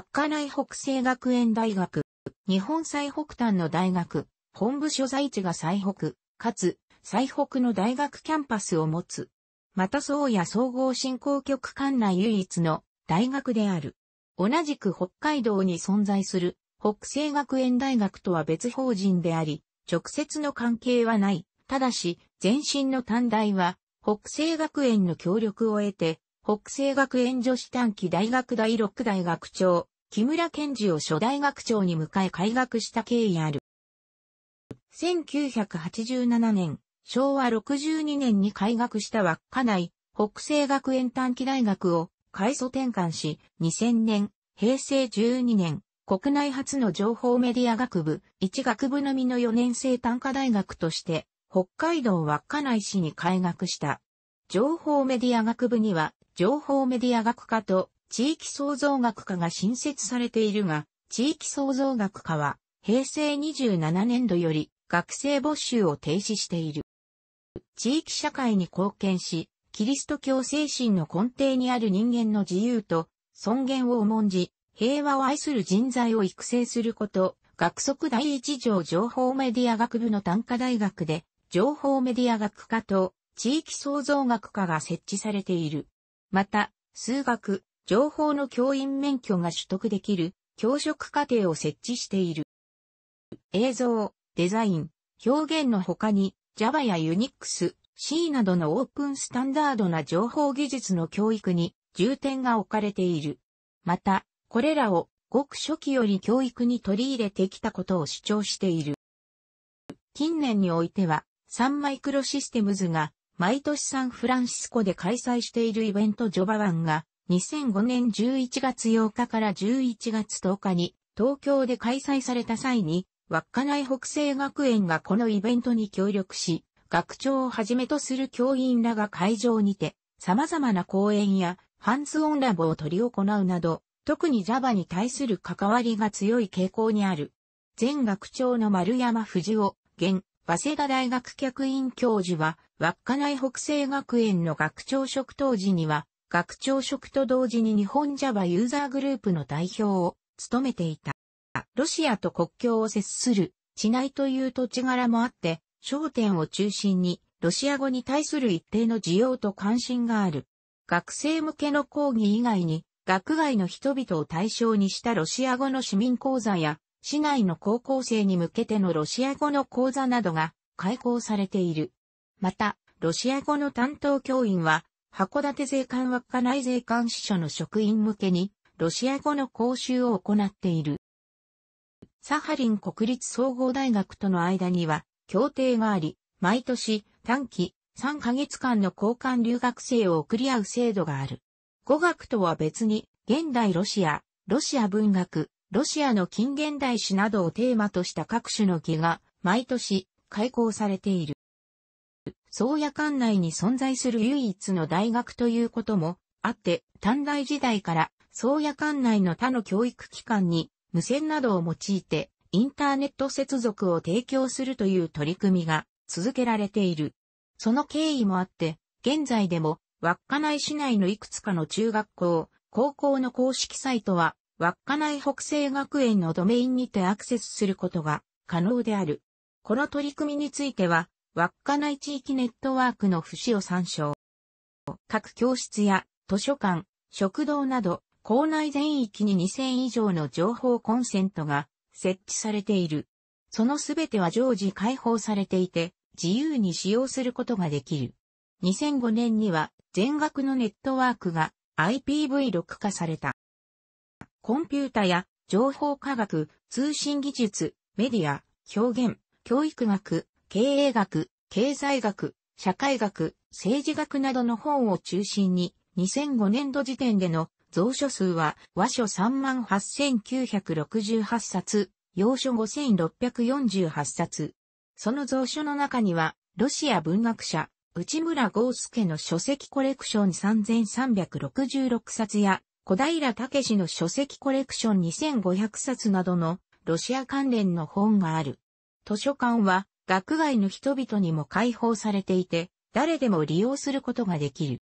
稚内北西学園大学、日本最北端の大学、本部所在地が最北、かつ、最北の大学キャンパスを持つ。また宗谷総合振興局管内唯一の大学である。同じく北海道に存在する北西学園大学とは別法人であり、直接の関係はない。ただし、前身の短大は北西学園の協力を得て北西学園女子短期大学第六大学長、木村健二を初代学長に迎え開学した経緯ある。1987年、昭和62年に開学した稚内、北西学園短期大学を改祖転換し、2000年、平成12年、国内初の情報メディア学部、1学部のみの4年生短科大学として、北海道稚内市に開学した。情報メディア学部には、情報メディア学科と地域創造学科が新設されているが、地域創造学科は平成27年度より学生募集を停止している。地域社会に貢献し、キリスト教精神の根底にある人間の自由と尊厳を重んじ、平和を愛する人材を育成すること、学則第一条情報メディア学部の短科大学で、情報メディア学科と地域創造学科が設置されている。また、数学、情報の教員免許が取得できる教職課程を設置している。映像、デザイン、表現の他に Java や Unix、C などのオープンスタンダードな情報技術の教育に重点が置かれている。また、これらをごく初期より教育に取り入れてきたことを主張している。近年においては、サンマイクロシステムズが毎年サンフランシスコで開催しているイベントジョバワンが、2005年11月8日から11月10日に、東京で開催された際に、稚内北西学園がこのイベントに協力し、学長をはじめとする教員らが会場にて、様々な講演やハンズオンラボを取り行うなど、特にジャバに対する関わりが強い傾向にある。前学長の丸山藤夫、現早稲田大学客員教授は、稚内北西学園の学長職当時には、学長職と同時に日本 Java ユーザーグループの代表を務めていた。ロシアと国境を接する地内という土地柄もあって、焦点を中心にロシア語に対する一定の需要と関心がある。学生向けの講義以外に、学外の人々を対象にしたロシア語の市民講座や市内の高校生に向けてのロシア語の講座などが開講されている。また、ロシア語の担当教員は、函館税関稚内税関支所の職員向けに、ロシア語の講習を行っている。サハリン国立総合大学との間には、協定があり、毎年短期3ヶ月間の交換留学生を送り合う制度がある。語学とは別に、現代ロシア、ロシア文学、ロシアの近現代史などをテーマとした各種の儀が毎年開校されている。宗谷館内に存在する唯一の大学ということもあって、短大時代から宗谷館内の他の教育機関に無線などを用いてインターネット接続を提供するという取り組みが続けられている。その経緯もあって、現在でも稚内市内のいくつかの中学校、高校の公式サイトは稚内北西学園のドメインにてアクセスすることが可能である。この取り組みについては、稚内地域ネットワークの節を参照。各教室や図書館、食堂など、校内全域に2000以上の情報コンセントが設置されている。そのすべては常時開放されていて、自由に使用することができる。2005年には全額のネットワークが IPv6 化された。コンピュータや情報科学、通信技術、メディア、表現、教育学、経営学、経済学、社会学、政治学などの本を中心に、2005年度時点での蔵書数は和書38,968冊、洋書5,648冊。その蔵書の中には、ロシア文学者、内村豪介の書籍コレクション3366冊や、小平武史の書籍コレクション2500冊などのロシア関連の本がある。図書館は学外の人々にも開放されていて、誰でも利用することができる。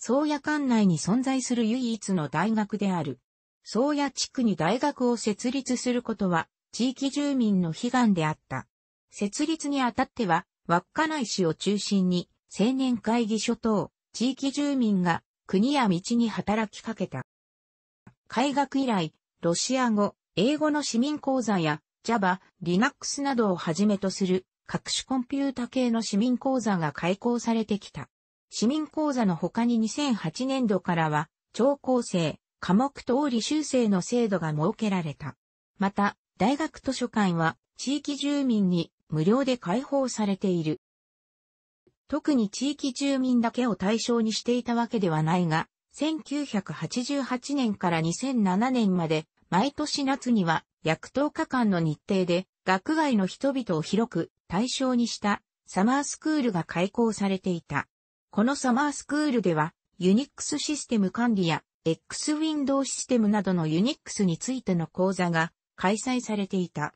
宗谷館内に存在する唯一の大学である。宗谷地区に大学を設立することは、地域住民の悲願であった。設立にあたっては、稚内市を中心に、青年会議所等、地域住民が国や道に働きかけた。開学以来、ロシア語、英語の市民講座や Java、Linux などをはじめとする各種コンピュータ系の市民講座が開講されてきた。市民講座の他に2008年度からは、超高生、科目通り修正の制度が設けられた。また、大学図書館は地域住民に無料で開放されている。特に地域住民だけを対象にしていたわけではないが、1988年から2007年まで、毎年夏には約10日間の日程で、学外の人々を広く対象にしたサマースクールが開講されていた。このサマースクールでは、ユニックスシステム管理や X ウィンドウシステムなどのユニックスについての講座が開催されていた。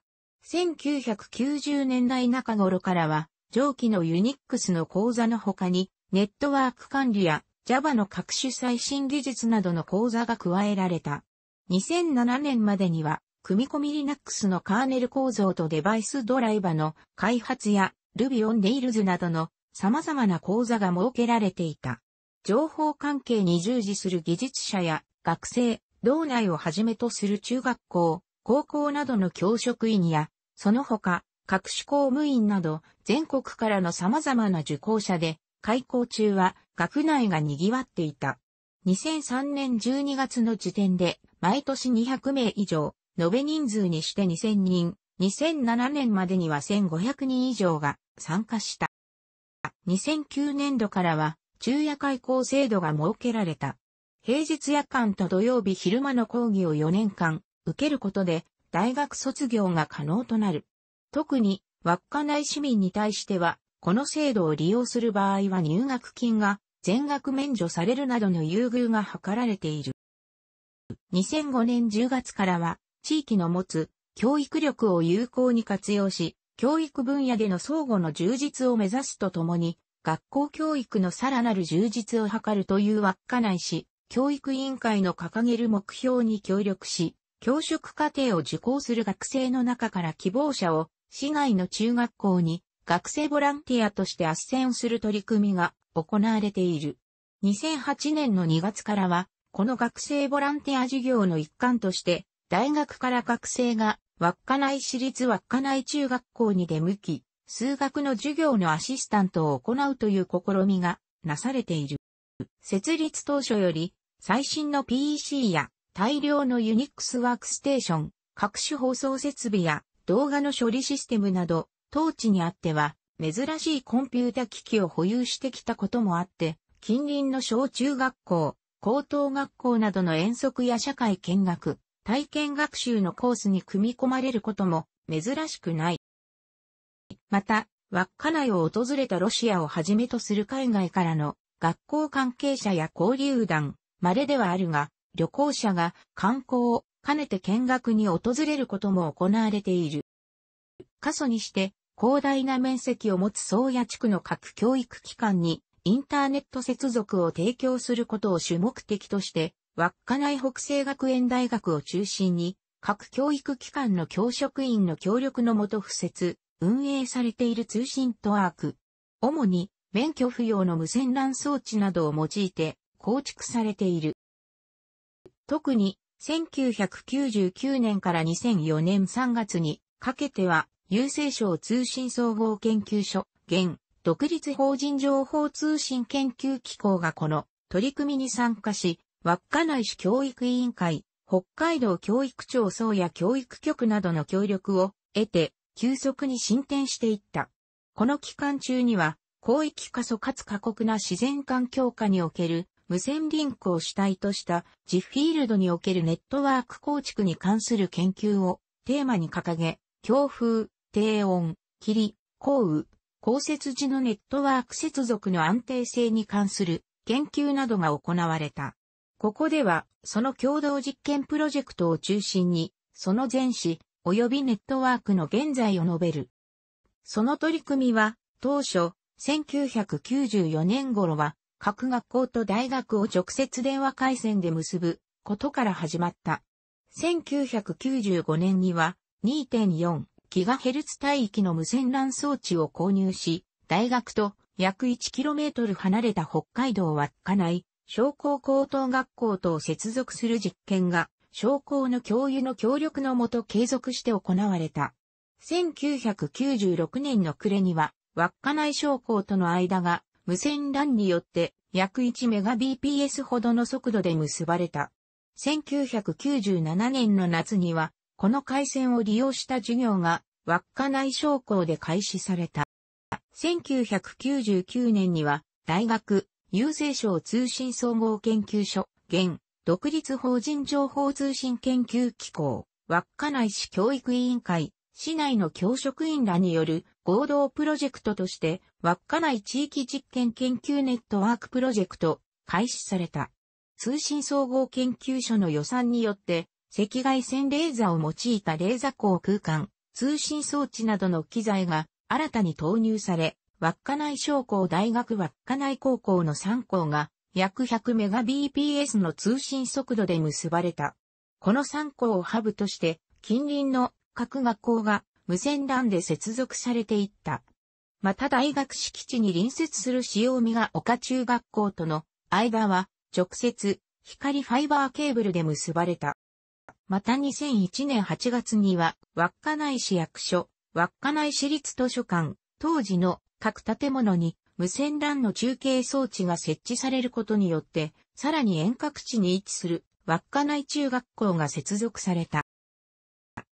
1990年代中頃からは、上記のユニックスの講座の他に、ネットワーク管理や Java の各種最新技術などの講座が加えられた。2007年までには、組み込み Linux のカーネル構造とデバイスドライバの開発や Ruby on Rails などの様々な講座が設けられていた。情報関係に従事する技術者や学生、道内をはじめとする中学校、高校などの教職員や、その他、各種公務員など全国からの様々な受講者で、開校中は学内が賑わっていた。2003年12月の時点で、毎年200名以上、延べ人数にして2000人、2007年までには1500人以上が参加した。2009年度からは、昼夜開校制度が設けられた。平日夜間と土曜日昼間の講義を4年間受けることで大学卒業が可能となる。特に、稚内市民に対しては、この制度を利用する場合は入学金が全額免除されるなどの優遇が図られている。2005年10月からは、地域の持つ教育力を有効に活用し、教育分野での相互の充実を目指すとともに、学校教育のさらなる充実を図るという稚内市教育委員会の掲げる目標に協力し、教職課程を受講する学生の中から希望者を市内の中学校に学生ボランティアとして斡旋する取り組みが行われている。2008年の2月からは、この学生ボランティア事業の一環として、大学から学生が稚内市立稚内中学校に出向き、数学の授業のアシスタントを行うという試みがなされている。設立当初より、最新の PEC や大量の Unix ワークステーション、各種放送設備や動画の処理システムなど、当地にあっては、珍しいコンピュータ機器を保有してきたこともあって、近隣の小中学校、高等学校などの遠足や社会見学、体験学習のコースに組み込まれることも珍しくない。また、稚内を訪れたロシアをはじめとする海外からの学校関係者や交流団、稀ではあるが、旅行者が観光、兼ねて見学に訪れることも行われている。過疎にして広大な面積を持つ宗谷地区の各教育機関にインターネット接続を提供することを主目的として、稚内北西学園大学を中心に各教育機関の教職員の協力のもと付設、運営されている通信トワーク。主に免許不要の無線 LAN 装置などを用いて構築されている。特に1999年から2004年3月にかけては、郵政省通信総合研究所、現、独立法人情報通信研究機構がこの取り組みに参加し、稚内市教育委員会、北海道教育庁総や教育局などの協力を得て、急速に進展していった。この期間中には、広域化疎かつ過酷な自然環境下における無線リンクを主体としたジフィールドにおけるネットワーク構築に関する研究をテーマに掲げ、強風、低温、霧、降雨、降雪時のネットワーク接続の安定性に関する研究などが行われた。ここでは、その共同実験プロジェクトを中心に、その前史、及びネットワークの現在を述べる。その取り組みは、当初、1994年頃は、各学校と大学を直接電話回線で結ぶことから始まった。1995年には 2.4GHz 帯域の無線 LAN 装置を購入し、大学と約 1km 離れた北海道稚内、商工高等学校と接続する実験が、商工の教諭の協力のもと継続して行われた。1996年の暮れには、稚内商工との間が無線 LAN によって約 1Mbps ほどの速度で結ばれた。1997年の夏には、この回線を利用した授業が稚内商工で開始された。1999年には、大学、郵政省通信総合研究所、現、独立法人情報通信研究機構、稚内市教育委員会、市内の教職員らによる合同プロジェクトとして、稚内地域実験研究ネットワークプロジェクト、開始された。通信総合研究所の予算によって、赤外線レーザーを用いたレーザー光空間、通信装置などの機材が新たに投入され、稚内商工大学稚内高校の3校が約 100Mbps の通信速度で結ばれた。この3校をハブとして近隣の各学校が無線 LAN で接続されていった。また大学敷地に隣接する潮見が丘中学校との間は直接光ファイバーケーブルで結ばれた。また2001年8月には稚内市役所、稚内市立図書館、当時の各建物に無線 LAN の中継装置が設置されることによって、さらに遠隔地に位置する稚内中学校が接続された。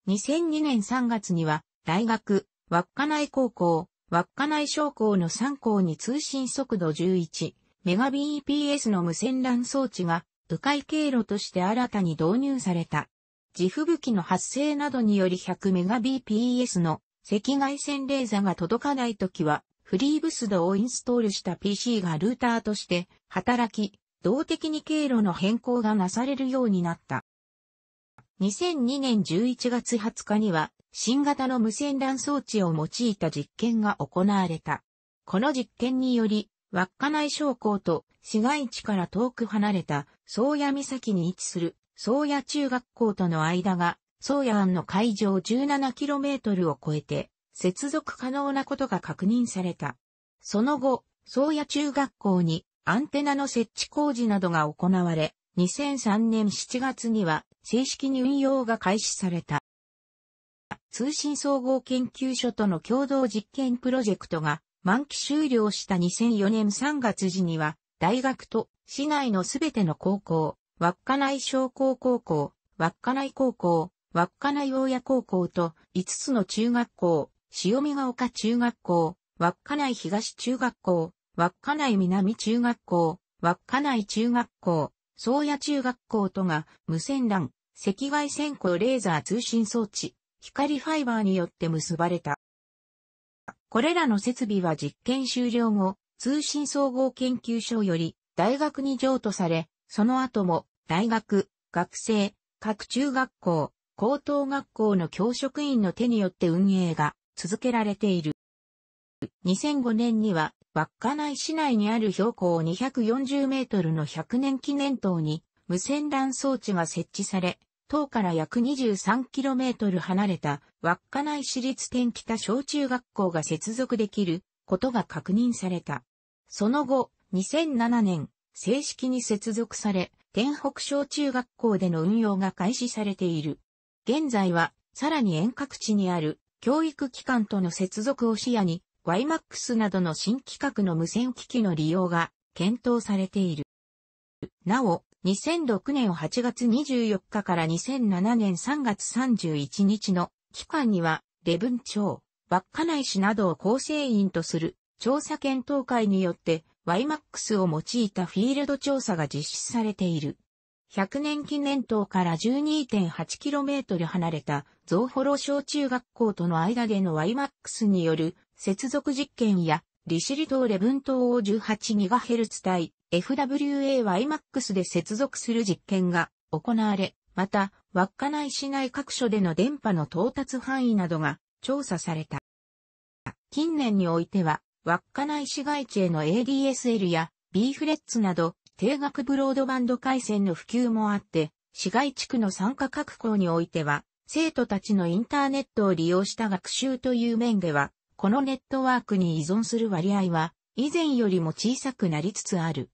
2002年3月には大学、稚内高校、稚内昇降の3校に通信速度11、メガ b p s の無線 LAN 装置が、迂回経路として新たに導入された。地吹雪の発生などにより100メガ BPS の赤外線レーザーが届かないときは、フリーブスドをインストールした PC がルーターとして働き、動的に経路の変更がなされるようになった。2002年11月20日には新型の無線弾装置を用いた実験が行われた。この実験により、稚内将校と市街地から遠く離れた宗谷岬に位置する宗谷中学校との間が宗谷湾の海上 17km を超えて接続可能なことが確認された。その後、宗谷中学校にアンテナの設置工事などが行われ、2003年7月には正式に運用が開始された。通信総合研究所との共同実験プロジェクトが満期終了した2004年3月時には、大学と市内のすべての高校、稚内商工高校、稚内高校、稚内大谷高校と5つの中学校、潮見ヶ丘中学校、稚内東中学校、稚内南中学校、稚内中学校、宗谷中学校とが無線 LAN、赤外線光レーザー通信装置、光ファイバーによって結ばれた。これらの設備は実験終了後、通信総合研究所より大学に譲渡され、その後も大学、学生、各中学校、高等学校の教職員の手によって運営が続けられている。2005年には、稚内市内にある標高240メートルの100年記念塔に無線 LAN 装置が設置され、島から約 23km 離れた稚内市立天北小中学校が接続できることが確認された。その後、2007年、正式に接続され、天北小中学校での運用が開始されている。現在は、さらに遠隔地にある教育機関との接続を視野に、YMAX などの新規格の無線機器の利用が検討されている。なお、2006年8月24日から2007年3月31日の期間には、礼文町、稚内市などを構成員とする調査検討会によって YMAX を用いたフィールド調査が実施されている。100年記念塔から 12.8km 離れた造幌小中学校との間での YMAX による接続実験や利尻島レブン島を1 8 g h z 帯 FWA は IMAX で接続する実験が行われ、また、稚内市内各所での電波の到達範囲などが調査された。近年においては、稚内市街地への ADSL や B フレッツなど、定額ブロードバンド回線の普及もあって、市街地区の参加各校においては、生徒たちのインターネットを利用した学習という面では、このネットワークに依存する割合は、以前よりも小さくなりつつある。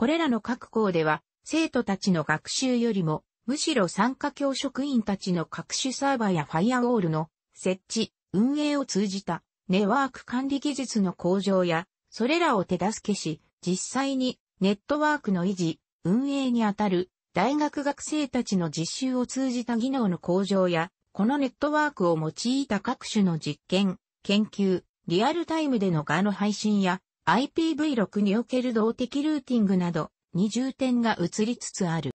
これらの各校では、生徒たちの学習よりも、むしろ参加教職員たちの各種サーバーやファイアウォールの設置、運営を通じたネワーク管理技術の向上や、それらを手助けし、実際にネットワークの維持、運営にあたる大学学生たちの実習を通じた技能の向上や、このネットワークを用いた各種の実験、研究、リアルタイムでの画の配信や IPv6 における動的ルーティングなどに重点が移りつつある。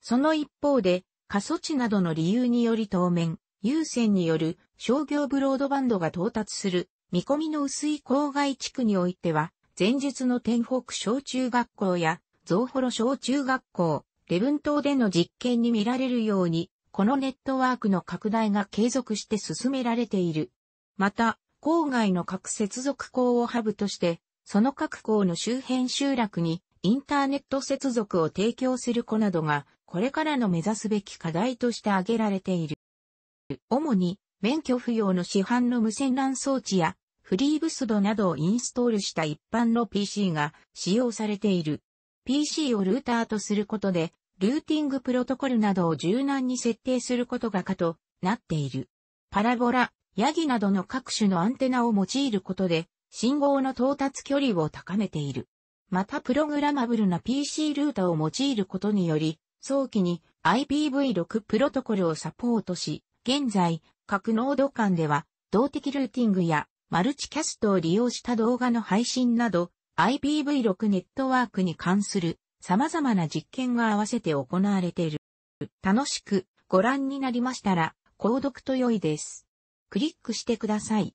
その一方で、過疎地などの理由により当面、優先による商業ブロードバンドが到達する見込みの薄い郊外地区においては、前述の天北小中学校や増幌小中学校、レブン島での実験に見られるように、このネットワークの拡大が継続して進められている。また、郊外の各接続校をハブとして、その各校の周辺集落にインターネット接続を提供する子などが、これからの目指すべき課題として挙げられている。主に、免許不要の市販の無線 LAN 装置や、フリーブスドなどをインストールした一般の PC が使用されている。PC をルーターとすることで、ルーティングプロトコルなどを柔軟に設定することが可となっている。パラボラ、ヤギなどの各種のアンテナを用いることで、信号の到達距離を高めている。またプログラマブルな PC ルータを用いることにより、早期に IPv6 プロトコルをサポートし、現在、各ノード間では、動的ルーティングやマルチキャストを利用した動画の配信など、IPv6 ネットワークに関する様々な実験が合わせて行われている。楽しくご覧になりましたら、購読と良いです。クリックしてください。